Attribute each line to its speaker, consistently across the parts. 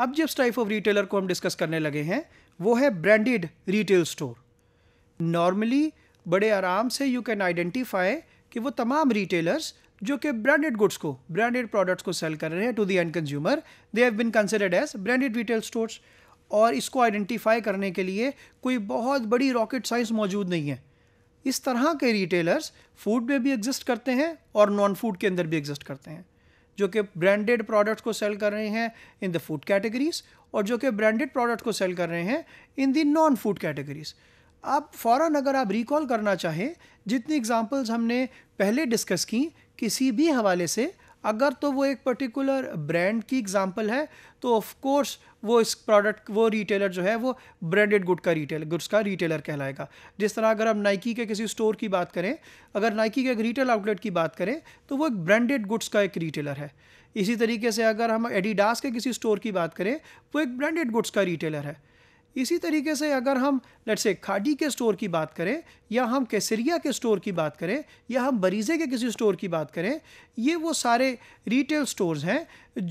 Speaker 1: अब जिस type of retailer को हम डिस्कस करने लगे हैं वो है ब्रांडेड रिटेल स्टोर नॉर्मली बड़े आराम से यू कैन आइडेंटिफाई कि वो तमाम रिटेलर्स जो कि ब्रांडेड गुड्स को ब्रांडेड प्रोडक्ट्स को सेल कर रहे हैं to the end consumer they have been considered as branded retail stores और इसको आइडेंटिफाई करने के लिए कोई बहुत बड़ी रॉकेट साइंस मौजूद नहीं है इस तरह के रिटेलर्स फूड में भी एग्जिस्ट करते हैं और नॉन फूड के अंदर भी एग्जिस्ट करते हैं जो कि ब्रांडेड प्रोडक्ट्स को सेल कर रहे हैं इन द फूड कैटेगरीज और जो कि ब्रांडेड प्रोडक्ट को सेल कर रहे हैं in the non food categories आप फ़ौर अगर आप रिकॉल करना चाहें जितनी एग्जांपल्स हमने पहले डिस्कस की किसी भी हवाले से अगर तो वो एक पर्टिकुलर ब्रांड की एग्जांपल है तो ऑफ कोर्स वो इस प्रोडक्ट वो रिटेलर जो है वो ब्रांडेड गुड का रिटेल गुड्स का रिटेलर कहलाएगा जिस तरह अगर हम नाइकी के किसी स्टोर की बात करें अगर नाइकी के एक रिटेल आउटलेट की बात करें तो वो एक ब्रांडेड गुड्स का एक रिटेलर है इसी तरीके से अगर हम एडिडास के किसी स्टोर की बात करें वो एक ब्रांडेड गुड्स का रिटेलर है इसी तरीके से अगर हम लेट से खाडी के स्टोर की बात करें या हम केसरिया के स्टोर की बात करें या हम बरीज़े के किसी स्टोर की बात करें ये वो सारे रिटेल स्टोर्स हैं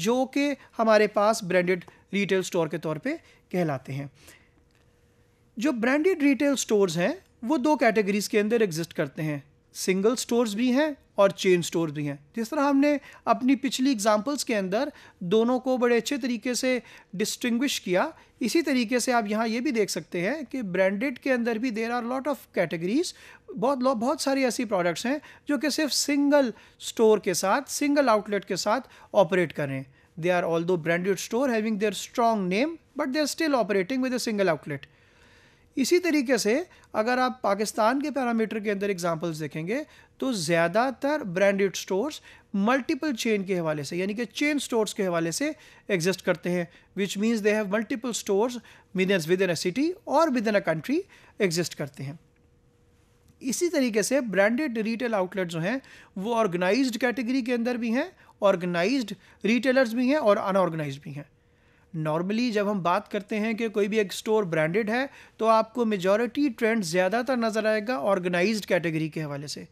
Speaker 1: जो कि हमारे पास ब्रांडेड रिटेल स्टोर के तौर पे कहलाते हैं जो ब्रांडेड रिटेल स्टोर्स हैं वो दो कैटेगरीज़ के अंदर एग्जिस्ट करते हैं सिंगल स्टोर्स भी हैं और चेन स्टोर्स भी हैं जिस तरह हमने अपनी पिछली एग्जांपल्स के अंदर दोनों को बड़े अच्छे तरीके से डिस्टिंग्विश किया इसी तरीके से आप यहाँ ये भी देख सकते हैं कि ब्रांडेड के अंदर भी there are lot of categories बहुत बहुत सारी ऐसी प्रोडक्ट्स हैं जो कि सिर्फ सिंगल स्टोर के साथ सिंगल आउटलेट के साथ ऑपरेट करें they are although branded store having their strong name but they are still operating with a single outlet इसी तरीके से अगर आप पाकिस्तान के पैरामीटर के अंदर एग्जांपल्स देखेंगे तो ज़्यादातर ब्रांडेड स्टोर्स मल्टीपल चेन के हवाले से यानी कि चेन स्टोर्स के हवाले से एग्जिस्ट करते हैं which means they have multiple stores means within a city और within a country exist करते हैं इसी तरीके से ब्रांडेड रिटेल आउटलेट जो हैं वो ऑर्गेनाइज्ड कैटेगरी के अंदर भी हैं ऑर्गेनाइज्ड रिटेलर्स भी हैं और अनऑर्गेनाइज्ड भी हैं नॉर्मली जब हम बात करते हैं कि कोई भी एक स्टोर ब्रांडेड है तो आपको मेजॉरिटी ट्रेंड ज़्यादातर नज़र आएगा ऑर्गेनाइज कैटेगरी के हवाले से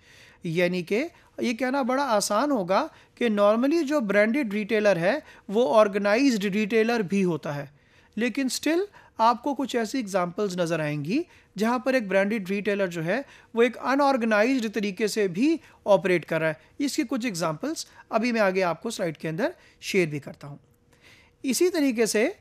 Speaker 1: यानी कि ये कहना बड़ा आसान होगा कि नॉर्मली जो ब्रांडेड रिटेलर है वो ऑर्गेनाइज रिटेलर भी होता है लेकिन स्टिल आपको कुछ ऐसी एग्जांपल्स नज़र आएंगी जहाँ पर एक ब्रांडेड रिटेलर जो है वो एक अनऑर्गेनाइज्ड तरीके से भी ऑपरेट कर रहा है इसकी कुछ एग्जांपल्स अभी मैं आगे आपको स्लाइड के अंदर शेयर भी करता हूँ इसी तरीके से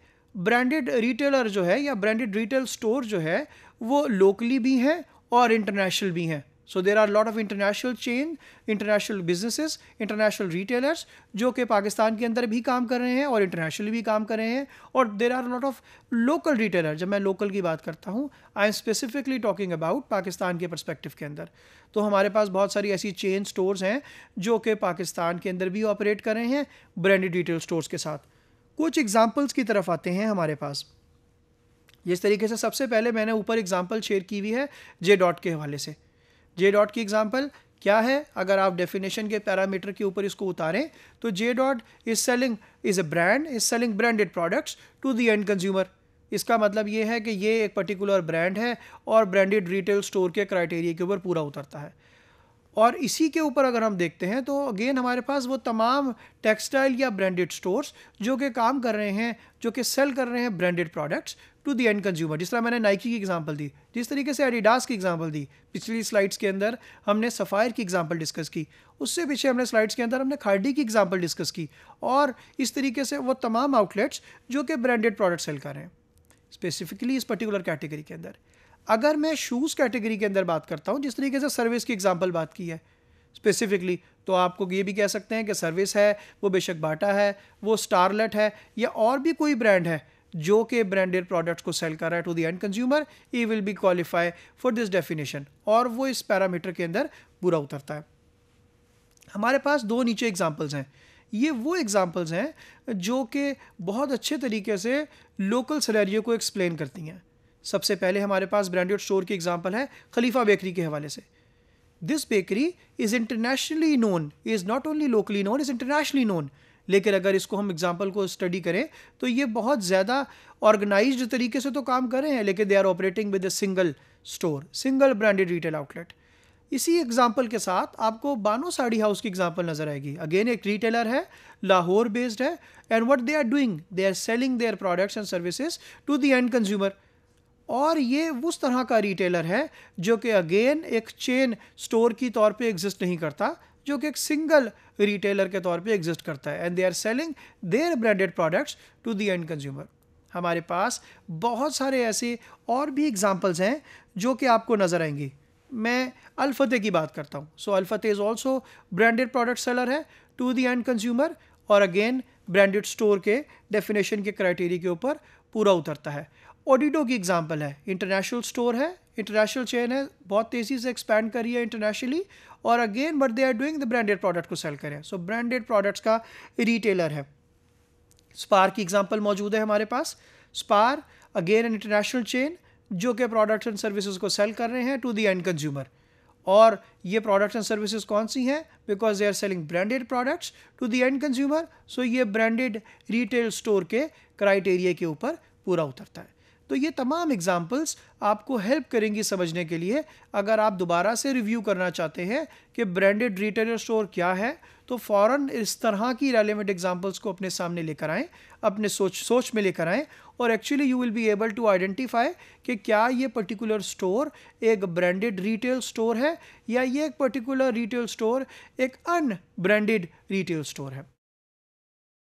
Speaker 1: ब्रांडेड रिटेलर जो है या ब्रांडेड रिटेल स्टोर जो है वो लोकली भी हैं और इंटरनेशनल भी हैं so there are lot of international chain international businesses international retailers जो कि पाकिस्तान के अंदर भी काम कर रहे हैं और इंटरनेशनली भी काम कर रहे हैं और there are lot of local retailer जब मैं लोकल की बात करता हूँ I am specifically talking about Pakistan के परस्पेक्टिव के अंदर तो हमारे पास बहुत सारी ऐसी चेन स्टोर्स हैं जो कि पाकिस्तान के अंदर भी ऑपरेट कर रहे हैं ब्रांडेड रिटेल स्टोर्स के साथ कुछ एग्जाम्पल्स की तरफ आते हैं हमारे पास जिस तरीके से सबसे पहले मैंने ऊपर एग्जाम्पल शेयर की हुई है जे डॉट के हवाले से जे डॉट की एग्जाम्पल क्या है अगर आप डेफिनेशन के पैरामीटर के ऊपर इसको उतारें तो J dot is selling is a brand is selling branded products to the end consumer इसका मतलब ये है कि ये एक पर्टिकुलर ब्रांड है और ब्रांडेड रिटेल स्टोर के क्राइटेरिया के ऊपर पूरा उतरता है और इसी के ऊपर अगर हम देखते हैं तो अगेन हमारे पास वो तमाम टेक्सटाइल या ब्रांडेड स्टोर्स जो कि काम कर रहे हैं जो कि सेल कर रहे हैं branded products to the end consumer जिस तरह मैंने नाइकी की एग्जांपल दी जिस तरीके से एडिडास की एग्जांपल दी पिछली स्लाइड्स के अंदर हमने सफ़ायर की एग्जाम्पल डिस्कस की उससे पीछे हमने स्लाइड्स के अंदर हमने खार्डी की एग्जाम्पल डिस्कस की और इस तरीके से वो तमाम आउटलेट्स जो कि ब्रांडेड प्रोडक्ट सेल कर रहे हैं स्पेसिफिकली इस पर्टिकुलर कैटेगरी के अंदर अगर मैं शूज़ कैटेगरी के अंदर बात करता हूँ जिस तरीके से सर्विस की एग्जाम्पल बात की है स्पेसिफिकली तो आपको ये भी कह सकते हैं कि सर्विस है वो बेशक बाटा है वो स्टारलेट है या और भी कोई ब्रांड है जो कि ब्रांडेड प्रोडक्ट्स को सेल कर रहा है to the end consumer he will be qualify for this definition और वो इस पैरामीटर के अंदर बुरा उतरता है हमारे पास दो नीचे एग्जाम्पल्स हैं ये वो एग्ज़ाम्पल्स हैं जो कि बहुत अच्छे तरीके से लोकल सिनेरियो को एक्सप्लेन करती हैं सबसे पहले हमारे पास ब्रांडेड स्टोर की एग्जाम्पल है खलीफा बेकरी के हवाले से this bakery is internationally known is not only locally known is internationally known लेकिन अगर इसको हम एग्जाम्पल को स्टडी करें तो ये बहुत ज़्यादा ऑर्गेनाइज तरीके से तो काम कर रहे हैं लेकिन they are operating with a single store single branded retail outlet इसी एग्जाम्पल के साथ आपको बानो साड़ी हाउस की एग्जाम्पल नज़र आएगी अगेन एक रिटेलर है लाहौर बेस्ड है and what they are doing they are selling their products and services to the end consumer और ये उस तरह का रिटेलर है जो कि अगेन एक चेन स्टोर की तौर पे एग्जिस्ट नहीं करता जो कि एक सिंगल रिटेलर के तौर पे एग्जिस्ट करता है and they are selling their branded products to the end consumer हमारे पास बहुत सारे ऐसे और भी एग्जाम्पल्स हैं जो कि आपको नज़र आएंगी मैं अलफतेह की बात करता हूँ so Alfatah is also branded product seller है टू दी एंड कंज्यूमर और अगेन ब्रांडेड स्टोर के डेफिनेशन के क्राइटेरिया के ऊपर पूरा उतरता है ओडिडो की एग्ज़ाम्पल है इंटरनेशनल स्टोर है इंटरनेशनल चेन है बहुत तेज़ी से एक्सपैंड करी है इंटरनेशनली और again but they are doing the branded product को सेल करें सो ब्रांडेड प्रोडक्ट्स का रिटेलर है स्पार की एग्जाम्पल मौजूद है हमारे पास Spar again an international chain जो कि प्रोडक्ट्स एंड सर्विसेज को सेल कर रहे हैं टू द एंड कंज्यूमर और ये प्रोडक्ट्स एंड सर्विसेज कौन सी हैं because they are selling branded products to the end consumer so ये ब्रांडेड रिटेल स्टोर के क्राइटेरिया के ऊपर पूरा उतरता है तो ये तमाम एग्ज़ाम्पल्स आपको हेल्प करेंगी समझने के लिए अगर आप दोबारा से रिव्यू करना चाहते हैं कि ब्रांडेड रिटेलर स्टोर क्या है तो फ़ौर इस तरह की रेलिवेंट एग्जाम्पल्स को अपने सामने लेकर आएँ अपने सोच सोच में लेकर आएँ और actually you will be able to identify कि क्या ये पर्टिकुलर स्टोर एक ब्रांडेड रिटेल स्टोर है या ये एक पर्टिकुलर रिटेल स्टोर एक अनब्रांडेड रिटेल स्टोर है